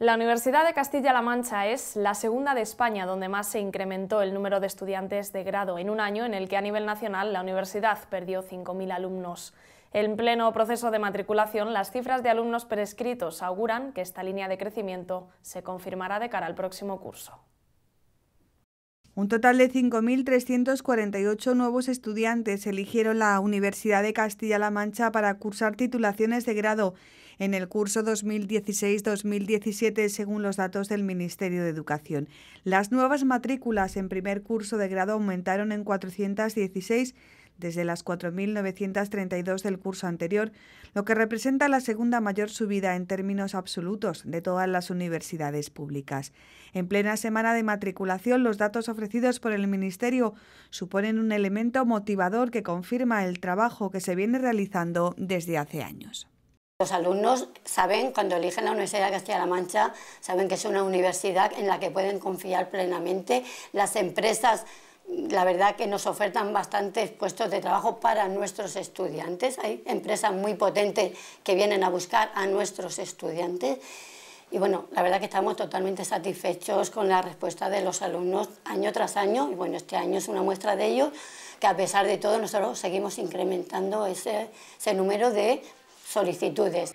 La Universidad de Castilla-La Mancha es la segunda de España donde más se incrementó el número de estudiantes de grado en un año en el que a nivel nacional la universidad perdió 5.000 alumnos. En pleno proceso de matriculación, las cifras de alumnos prescritos auguran que esta línea de crecimiento se confirmará de cara al próximo curso. Un total de 5.348 nuevos estudiantes eligieron la Universidad de Castilla-La Mancha para cursar titulaciones de grado en el curso 2016-2017, según los datos del Ministerio de Educación. Las nuevas matrículas en primer curso de grado aumentaron en 416 desde las 4.932 del curso anterior, lo que representa la segunda mayor subida en términos absolutos de todas las universidades públicas. En plena semana de matriculación, los datos ofrecidos por el Ministerio suponen un elemento motivador que confirma el trabajo que se viene realizando desde hace años. Los alumnos saben, cuando eligen la Universidad de Castilla-La Mancha, saben que es una universidad en la que pueden confiar plenamente. Las empresas la verdad que nos ofertan bastantes puestos de trabajo para nuestros estudiantes. Hay empresas muy potentes que vienen a buscar a nuestros estudiantes. Y bueno, la verdad que estamos totalmente satisfechos con la respuesta de los alumnos año tras año. Y bueno, este año es una muestra de ello, que a pesar de todo nosotros seguimos incrementando ese, ese número de solicitudes.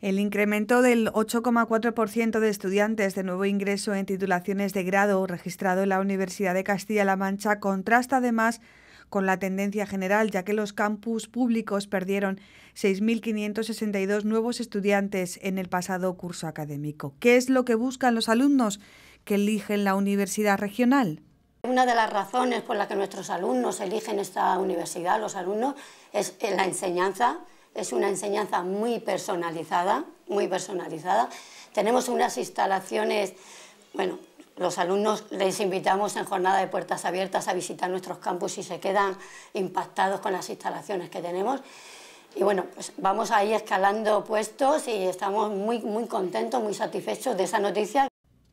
El incremento del 8,4% de estudiantes de nuevo ingreso en titulaciones de grado registrado en la Universidad de Castilla-La Mancha contrasta además con la tendencia general, ya que los campus públicos perdieron 6.562 nuevos estudiantes en el pasado curso académico. ¿Qué es lo que buscan los alumnos que eligen la universidad regional? Una de las razones por las que nuestros alumnos eligen esta universidad, los alumnos, es la enseñanza, es una enseñanza muy personalizada, muy personalizada. Tenemos unas instalaciones, bueno, los alumnos les invitamos en jornada de puertas abiertas a visitar nuestros campus y se quedan impactados con las instalaciones que tenemos. Y bueno, pues vamos ahí escalando puestos y estamos muy, muy contentos, muy satisfechos de esa noticia.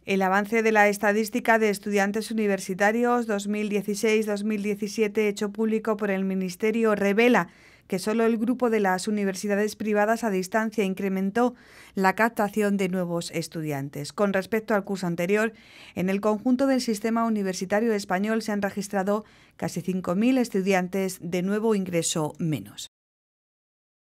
El avance de la estadística de estudiantes universitarios 2016-2017 hecho público por el Ministerio revela que solo el grupo de las universidades privadas a distancia incrementó la captación de nuevos estudiantes. Con respecto al curso anterior, en el conjunto del sistema universitario español se han registrado casi 5.000 estudiantes de nuevo ingreso menos.